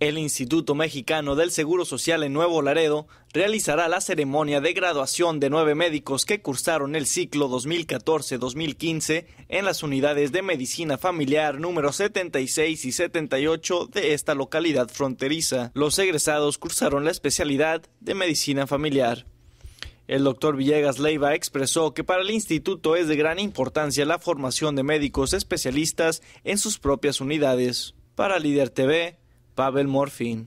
El Instituto Mexicano del Seguro Social en Nuevo Laredo realizará la ceremonia de graduación de nueve médicos que cursaron el ciclo 2014-2015 en las unidades de medicina familiar número 76 y 78 de esta localidad fronteriza. Los egresados cursaron la especialidad de medicina familiar. El doctor Villegas Leiva expresó que para el instituto es de gran importancia la formación de médicos especialistas en sus propias unidades. Para Líder TV, Pavel Morfin